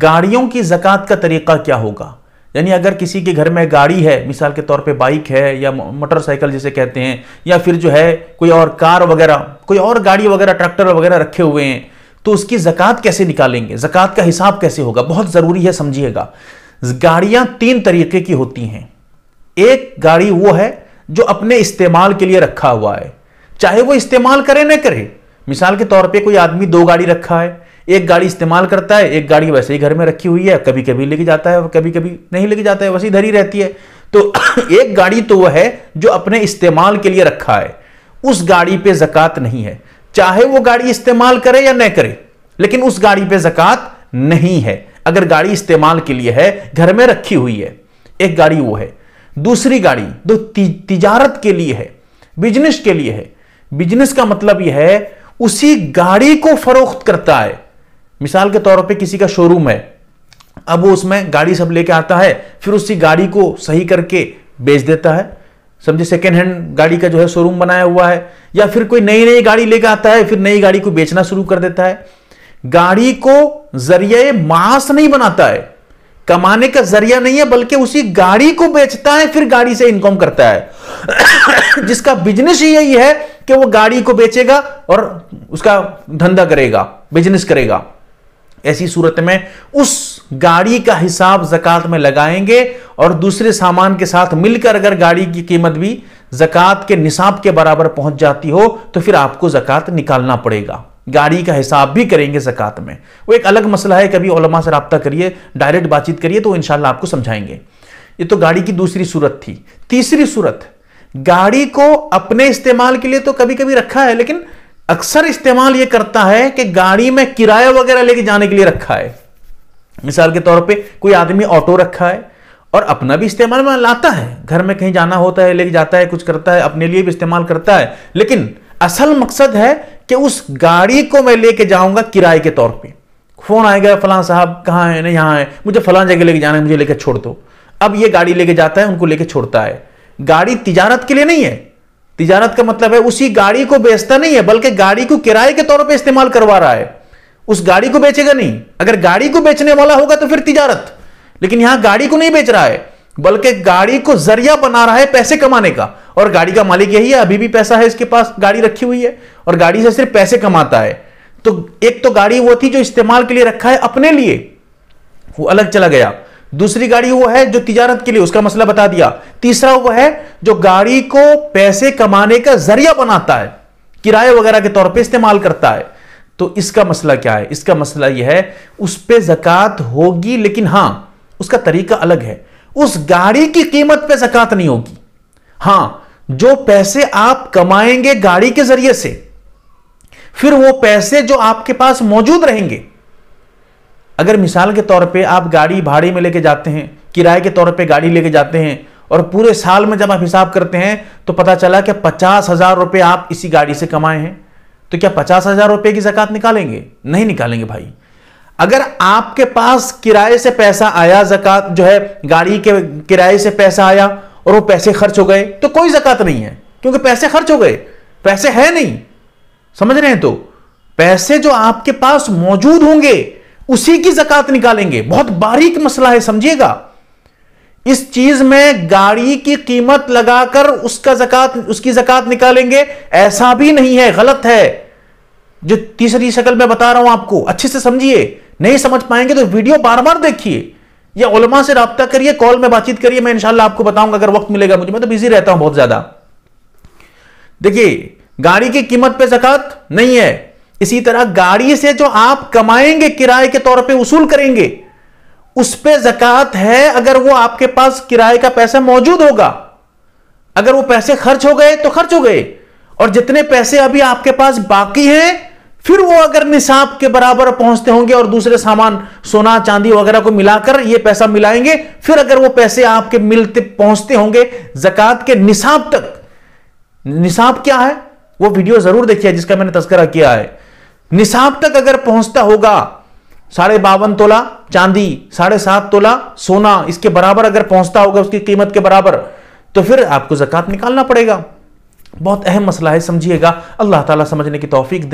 गाड़ियों की ज़क़़त का तरीक़ा क्या होगा यानी अगर किसी के घर में गाड़ी है मिसाल के तौर पे बाइक है या मोटरसाइकिल जिसे कहते हैं या फिर जो है कोई और कार वगैरह कोई और गाड़ी वगैरह ट्रैक्टर वगैरह रखे हुए हैं तो उसकी ज़क़़त कैसे निकालेंगे ज़क़़त का हिसाब कैसे होगा बहुत ज़रूरी है समझिएगा गाड़ियाँ तीन तरीके की होती हैं एक गाड़ी वो है जो अपने इस्तेमाल के लिए रखा हुआ है चाहे वो इस्तेमाल करे ना करे मिसाल के तौर पे कोई आदमी दो गाड़ी रखा है एक गाड़ी इस्तेमाल करता है एक गाड़ी वैसे ही घर में रखी हुई है कभी कभी लेके जाता है कभी कभी नहीं लेके जाता है वैसे ही धरी रहती है तो एक गाड़ी तो वह है जो अपने इस्तेमाल के लिए रखा है उस गाड़ी पे जक़ात नहीं है चाहे वो गाड़ी इस्तेमाल करे या न करे लेकिन उस गाड़ी पे जक़ात नहीं है अगर गाड़ी इस्तेमाल के लिए है घर में रखी हुई है एक गाड़ी वो है दूसरी गाड़ी जो ती, तिजारत के लिए है बिजनेस के लिए है बिजनेस का मतलब यह है उसी गाड़ी को फरोख्त करता है मिसाल के तौर पे किसी का शोरूम है अब वो उसमें गाड़ी सब लेके आता है फिर उसी गाड़ी को सही करके बेच देता है समझे सेकेंड हैंड गाड़ी का जो है शोरूम बनाया हुआ है या फिर कोई नई नई गाड़ी लेकर आता है फिर नई गाड़ी को बेचना शुरू कर देता है गाड़ी को जरिए मांस नहीं बनाता है कमाने का जरिया नहीं है बल्कि उसी गाड़ी को बेचता है फिर गाड़ी से इनकम करता है जिसका बिजनेस ही यही है कि वो गाड़ी को बेचेगा और उसका धंधा करेगा बिजनेस करेगा ऐसी सूरत में उस गाड़ी का हिसाब जकत में लगाएंगे और दूसरे सामान के साथ मिलकर अगर गाड़ी की कीमत भी जकत के निसाब के बराबर पहुंच जाती हो तो फिर आपको जक़ात निकालना पड़ेगा गाड़ी का हिसाब भी करेंगे जकत में वो एक अलग मसला है कभी ओलमा से रबता करिए डायरेक्ट बातचीत करिए तो इन आपको समझाएंगे ये तो गाड़ी की दूसरी सूरत थी तीसरी सूरत गाड़ी को अपने इस्तेमाल के लिए तो कभी कभी रखा है लेकिन अक्सर इस्तेमाल यह करता है कि गाड़ी में किराया वगैरह लेके जाने के लिए रखा है मिसाल के तौर पे कोई आदमी ऑटो रखा है और अपना भी इस्तेमाल में लाता है घर में कहीं जाना होता है लेके जाता है कुछ करता है अपने लिए भी इस्तेमाल करता है लेकिन असल मकसद है कि उस गाड़ी को मैं लेके जाऊंगा किराए के तौर पे फोन आएगा फलां साहब कहाँ है ना यहाँ है मुझे फलां जगह लेके जाना है मुझे लेकर छोड़ दो अब ये गाड़ी लेके जाता है उनको लेके छोड़ता है गाड़ी तिजारत के लिए नहीं है तिजारत का मतलब है उसी गाड़ी को बेचता नहीं है बल्कि गाड़ी को किराए के तौर पर इस्तेमाल करवा रहा है उस गाड़ी को बेचेगा नहीं अगर गाड़ी को बेचने वाला होगा तो फिर तिजारत लेकिन यहां गाड़ी को नहीं बेच रहा है बल्कि गाड़ी को जरिया बना रहा है पैसे कमाने का और गाड़ी का मालिक यही है अभी भी पैसा है इसके पास गाड़ी रखी हुई है और गाड़ी से सिर्फ पैसे कमाता है तो एक तो गाड़ी वो थी जो इस्तेमाल के लिए रखा है अपने लिए वो अलग चला गया दूसरी गाड़ी वो है जो तिजारत के लिए उसका मसला बता दिया तीसरा वो है जो गाड़ी को पैसे कमाने का जरिया बनाता है किराए वगैरह के तौर पे इस्तेमाल करता है तो इसका मसला क्या है इसका मसला यह है उस पर जकत होगी लेकिन हां उसका तरीका अलग है उस गाड़ी की कीमत पर जकत नहीं होगी हां जो पैसे आप कमाएंगे गाड़ी के जरिए से फिर वो पैसे जो आपके पास मौजूद रहेंगे अगर मिसाल के तौर पे आप गाड़ी भाड़े में लेके जाते हैं किराए के तौर पे गाड़ी लेके जाते हैं और पूरे साल में जब आप हिसाब करते हैं तो पता चला कि पचास हज़ार रुपये आप इसी गाड़ी से कमाए हैं तो क्या पचास हज़ार रुपये की जक़ात निकालेंगे नहीं निकालेंगे भाई अगर आपके पास किराए से पैसा आया जक़ात जो है गाड़ी के किराए से पैसा आया और वो पैसे खर्च हो गए तो कोई जक़ात नहीं है क्योंकि पैसे खर्च हो गए पैसे है नहीं समझ रहे हैं तो पैसे जो आपके पास मौजूद होंगे उसी की जक़ात निकालेंगे बहुत बारीक मसला है समझिएगा इस चीज में गाड़ी की कीमत लगाकर उसका जक़ात उसकी जक़ात निकालेंगे ऐसा भी नहीं है गलत है जो तीसरी शक्ल में बता रहा हूं आपको अच्छे से समझिए नहीं समझ पाएंगे तो वीडियो बार बार देखिए या उलमा से रबता करिए कॉल में बातचीत करिए मैं इंशाला आपको बताऊंगा अगर वक्त मिलेगा मुझे मैं तो बिजी रहता हूं बहुत ज्यादा देखिए गाड़ी की कीमत पे जक़त नहीं है इसी तरह गाड़ी से जो आप कमाएंगे किराए के तौर पे वसूल करेंगे उस पर जकत है अगर वो आपके पास किराए का पैसा मौजूद होगा अगर वो पैसे खर्च हो गए तो खर्च हो गए और जितने पैसे अभी आपके पास बाकी हैं फिर वो अगर निशाब के बराबर पहुंचते होंगे और दूसरे सामान सोना चांदी वगैरह को मिलाकर ये पैसा मिलाएंगे फिर अगर वो पैसे आपके मिलते पहुंचते होंगे जकत के निशाब तक निशाब क्या है वो वीडियो जरूर देखिए जिसका मैंने तस्करा किया है निशाब तक अगर पहुंचता होगा साढ़े बावन तोला चांदी साढ़े सात तोला सोना इसके बराबर अगर पहुंचता होगा उसकी कीमत के बराबर तो फिर आपको जक़ात निकालना पड़ेगा बहुत अहम मसला है समझिएगा अल्लाह ताला समझने की तौफीक दे